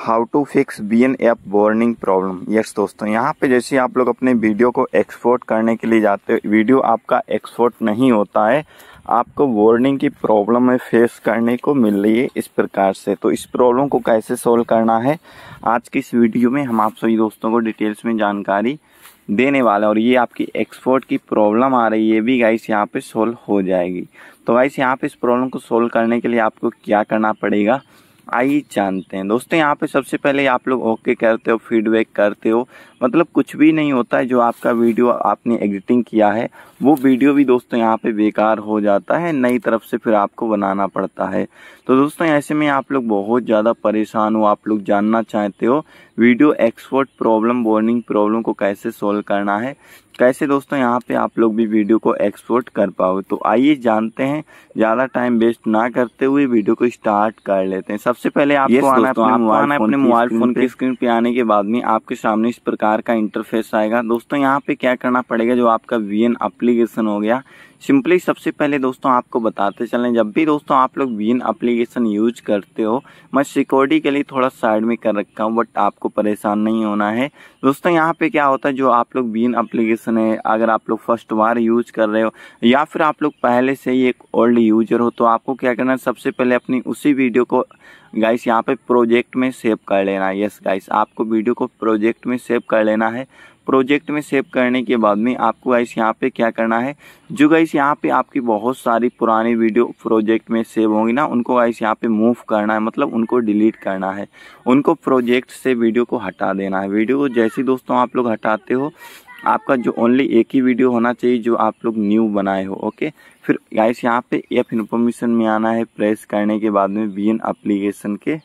how to fix B N F warning problem yes दोस्तों यहाँ पे जैसे आप लोग अपने वीडियो को एक्सपोर्ट करने के लिए जाते हो वीडियो आपका एक्सपोर्ट नहीं होता है आपको वार्निंग की प्रॉब्लम में फेस करने को मिल रही है इस प्रकार से तो इस प्रॉब्लम को कैसे सोल्व करना है आज की इस वीडियो में हम आप सभी दोस्तों को डिटेल्स में जानकारी देने वाले और ये आपकी एक्सपोर्ट की प्रॉब्लम आ रही है ये भी गाइस यहाँ पे सोल्व हो जाएगी तो गाइस यहाँ पे इस प्रॉब्लम को सोल्व करने के लिए आपको क्या करना पड़ेगा आई जानते हैं दोस्तों यहाँ पे सबसे पहले आप लोग ओके करते हो फीडबैक करते हो मतलब कुछ भी नहीं होता है जो आपका वीडियो आपने एडिटिंग किया है वो वीडियो भी दोस्तों यहाँ पे बेकार हो जाता है नई तरफ से फिर आपको बनाना पड़ता है तो दोस्तों ऐसे में आप लोग बहुत ज़्यादा परेशान हो आप लोग जानना चाहते हो video export problem warning problem को कैसे सोल्व करना है कैसे दोस्तों यहाँ पे आप लोग भी वीडियो को एक्सपोर्ट कर पाओ तो आइए जानते हैं ज़्यादा टाइम वेस्ट ना करते हुए वीडियो को स्टार्ट कर लेते हैं सबसे पहले आपको आना है अपने मोबाइल फ़ोन की स्क्रीन पे आने के बाद में आपके सामने इस प्रकार का इंटरफेस आएगा दोस्तों यहाँ पे क्या करना पड़ेगा जो आपका वी एन अपलोड एप्लीकेशन हो गया सिंपली सबसे पहले दोस्तों आपको बताते चलें जब भी दोस्तों आप लोग विन एप्लीकेशन यूज करते हो मैं सिक्योरिटी के लिए थोड़ा साइड में कर रखा हूँ बट आपको परेशान नहीं होना है दोस्तों यहाँ पे क्या होता है जो आप लोग विन एप्लीकेशन है अगर आप लोग फर्स्ट बार यूज कर रहे हो या फिर आप लोग पहले से ही एक ओल्ड यूजर हो तो आपको क्या करना है सबसे पहले अपनी उसी वीडियो को गाइस यहाँ पे प्रोजेक्ट में सेव कर लेना है यस गाइस आपको वीडियो को प्रोजेक्ट में सेव कर लेना है प्रोजेक्ट में सेव करने के बाद में आपको गाइस यहाँ पे क्या करना है जो गाइस यहाँ पे आपकी बहुत सारी पुरानी वीडियो प्रोजेक्ट में सेव होंगी ना उनको गाइस यहाँ पे मूव करना है मतलब उनको डिलीट करना है उनको प्रोजेक्ट से वीडियो को हटा देना है वीडियो को जैसे दोस्तों आप लोग हटाते हो आपका जो ओनली एक ही वीडियो होना चाहिए जो आप लोग न्यू बनाए हो ओके फिर गाइस यहाँ पे एफ इन्फॉर्मेशन में आना है प्रेस करने के बाद में बी एन अप्लीकेशन के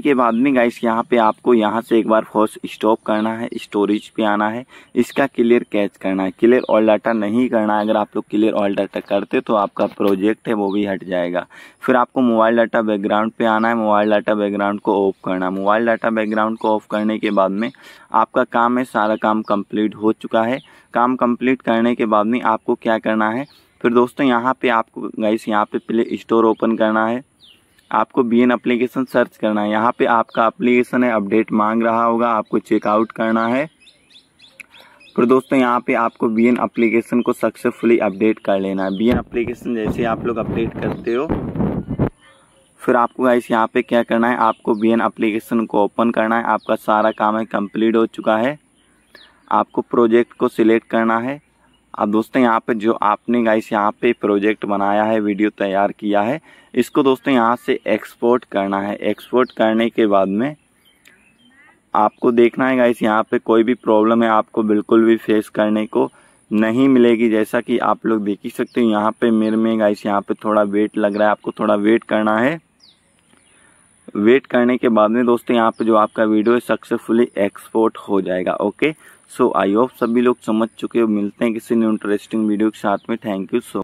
के बाद में गाइस यहाँ पे आपको यहाँ से एक बार फोर्स स्टॉप करना है स्टोरेज पे आना है इसका क्लियर कैच करना है क्लियर ऑल डाटा नहीं करना है अगर आप लोग क्लियर ऑल डाटा करते तो आपका प्रोजेक्ट है वो भी हट जाएगा फिर आपको मोबाइल डाटा बैकग्राउंड पे आना है मोबाइल डाटा बैकग्राउंड को ऑफ करना है मोबाइल डाटा बैकग्राउंड को ऑफ करने के बाद में आपका काम है सारा काम कम्प्लीट हो चुका है काम कम्प्लीट करने के बाद में आपको क्या करना है फिर दोस्तों यहाँ पर आपको गाइस यहाँ पर प्ले स्टोर ओपन करना है आपको बी एन अप्लीकेशन सर्च करना है यहाँ पे आपका अप्लीकेशन है अपडेट मांग रहा होगा आपको चेकआउट करना है फिर दोस्तों यहाँ पे आपको बी एन अप्लीकेशन को सक्सेसफुली अपडेट कर लेना है बी एन अप्लीकेशन जैसे आप लोग अपडेट करते हो फिर आपको गाइस यहाँ पे क्या करना है आपको बी एन अप्लीकेशन को ओपन करना है आपका सारा काम है कंप्लीट हो चुका है आपको प्रोजेक्ट को सिलेक्ट करना है अब दोस्तों यहाँ पे जो आपने गाइस यहाँ पे प्रोजेक्ट बनाया है वीडियो तैयार किया है इसको दोस्तों यहाँ से एक्सपोर्ट करना है एक्सपोर्ट करने के बाद में आपको देखना है गाइस यहाँ पे कोई भी प्रॉब्लम है आपको बिल्कुल भी फेस करने को नहीं मिलेगी जैसा कि आप लोग देख ही सकते हो यहाँ पे मेरे में गाइस यहाँ पे थोड़ा वेट लग रहा है आपको थोड़ा वेट करना है वेट करने के बाद में दोस्तों यहाँ पे जो आपका वीडियो है सक्सेसफुली एक्सपोर्ट हो जाएगा ओके सो आई होप सभी लोग समझ चुके हो मिलते हैं किसी न्यू इंटरेस्टिंग वीडियो के साथ में थैंक यू सो